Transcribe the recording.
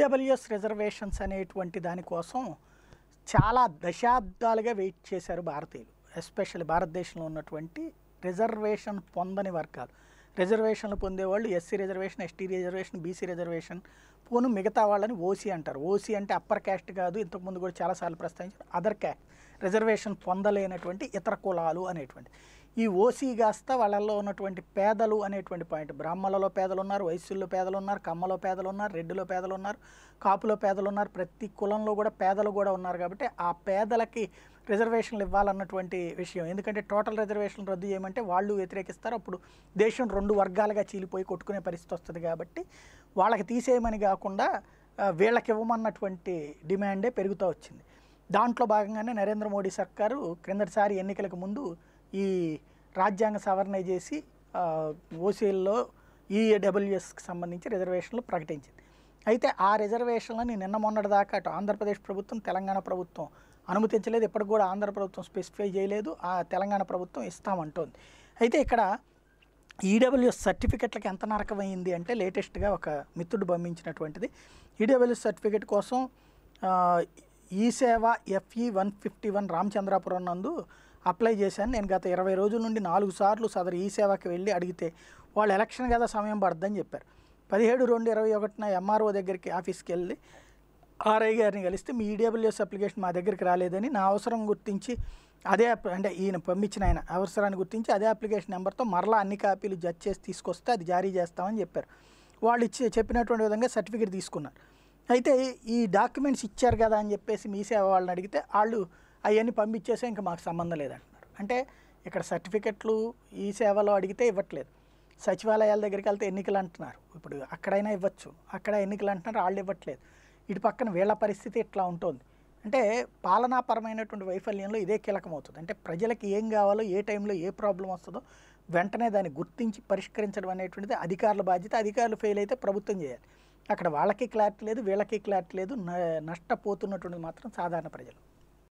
EWS reservations అనేటువంటి దానికోసం చాలా దశాబ్దాలుగా వెయిట్ చేశారు భారతీయులు ఎస్పెషల్లీ భారతదేశంలో ఉన్నటువంటి రిజర్వేషన్ పొందని వర్గాలు రిజర్వేషన్లు పొందేవాళ్ళు SC reservation ST reservation BC reservation పోను మిగతా వాళ్ళని ఓసీ అంటారు ఓసీ అంటే అప్పర్ క్యాస్ట్ కాదు ఇంతకుముందు కూడా చాలాసార్లు ప్రస్తావించారు అదర్ క్యాస్ట్ రిజర్వేషన్ పొందలేనటువంటి ఇతర కులాలు అనేటువంటి ఈ ఓసీ కాస్త వాళ్ళల్లో ఉన్నటువంటి పేదలు అనేటువంటి పాయింట్ బ్రాహ్మణలో పేదలు ఉన్నారు వైశ్యుల్లో పేదలు ఉన్నారు కమ్మలో పేదలు ఉన్నారు రెడ్డిలో పేదలు ఉన్నారు కాపులో పేదలు ఉన్నారు ప్రతి కులంలో కూడా పేదలు కూడా ఉన్నారు కాబట్టి ఆ పేదలకి రిజర్వేషన్లు ఇవ్వాలన్నటువంటి విషయం ఎందుకంటే టోటల్ రిజర్వేషన్లు రద్దు చేయమంటే వాళ్ళు వ్యతిరేకిస్తారు అప్పుడు దేశం రెండు వర్గాలుగా చీలిపోయి కొట్టుకునే పరిస్థితి వస్తుంది కాబట్టి వాళ్ళకి తీసేయమని కాకుండా వీళ్ళకి ఇవ్వమన్నటువంటి డిమాండే పెరుగుతూ వచ్చింది దాంట్లో భాగంగానే నరేంద్ర మోడీ సర్కారు క్రిందటిసారి ఎన్నికలకు ముందు ఈ రాజ్యాంగ సవరణ చేసి ఓసీఎల్లో ఈఏడబ్ల్యూఎస్కి e సంబంధించి రిజర్వేషన్లు ప్రకటించింది అయితే ఆ రిజర్వేషన్లని నిన్న మొన్నటిదాకా అటు ఆంధ్రప్రదేశ్ ప్రభుత్వం తెలంగాణ ప్రభుత్వం అనుమతించలేదు ఇప్పటికి కూడా ఆంధ్ర ప్రభుత్వం స్పెసిఫై చేయలేదు ఆ తెలంగాణ ప్రభుత్వం ఇస్తామంటోంది అయితే ఇక్కడ ఈడబ్ల్యూఎస్ e సర్టిఫికెట్లకు ఎంత నరకమైంది అంటే లేటెస్ట్గా ఒక మిత్రుడు పంపించినటువంటిది ఈడబ్ల్యూఎస్ e సర్టిఫికెట్ కోసం ఈ సేవ FE one fifty one Ramachandrapuram నందు అప్లై చేశాను నేను గత ఇరవై రోజుల నుండి నాలుగు సార్లు సదరు ఈ సేవకి వెళ్ళి అడిగితే వాళ్ళు ఎలక్షన్ కదా సమయం పడద్దని చెప్పారు పదిహేడు రెండు ఇరవై ఒకటిన ఎంఆర్ఓ దగ్గరికి ఆఫీస్కి వెళ్ళి ఆర్ఐ గారిని కలిస్తే మీ ఈడబ్ల్యూఎస్ అప్లికేషన్ మా దగ్గరికి రాలేదని నా అవసరం గుర్తించి అదే అంటే ఈయన పంపించిన ఆయన అవసరాన్ని గుర్తించి అదే అప్లికేషన్ నెంబర్తో మరలా అన్ని కాపీలు జడ్జ్ చేసి తీసుకొస్తే అది జారీ చేస్తామని చెప్పారు వాళ్ళు ఇచ్చి చెప్పినటువంటి విధంగా సర్టిఫికేట్ తీసుకున్నారు అయితే ఈ డాక్యుమెంట్స్ ఇచ్చారు కదా అని చెప్పేసి మీ సేవ వాళ్ళని అడిగితే వాళ్ళు అవన్నీ పంపించేసే ఇంకా మాకు సంబంధం లేదంటున్నారు అంటే ఇక్కడ సర్టిఫికెట్లు ఈ సేవలో అడిగితే ఇవ్వట్లేదు సచివాలయాల దగ్గరికి వెళ్తే ఎన్నికలు అంటున్నారు ఇప్పుడు అక్కడైనా ఇవ్వచ్చు అక్కడ ఎన్నికలు అంటున్నారు వాళ్ళు ఇవ్వట్లేదు ఇటు పక్కన వీళ్ళ పరిస్థితి ఇట్లా ఉంటుంది అంటే పాలనాపరమైనటువంటి వైఫల్యంలో ఇదే కీలకమవుతుంది అంటే ప్రజలకు ఏం కావాలో ఏ టైంలో ఏ ప్రాబ్లం వస్తుందో వెంటనే దాన్ని గుర్తించి పరిష్కరించడం అనేటువంటిది అధికారుల బాధ్యత అధికారులు ఫెయిల్ అయితే ప్రభుత్వం చేయాలి అక్కడ వాళ్ళకి క్లారిటీ లేదు వీళ్ళకి క్లారిటీ లేదు నష్టపోతున్నటువంటిది మాత్రం సాధారణ ప్రజలు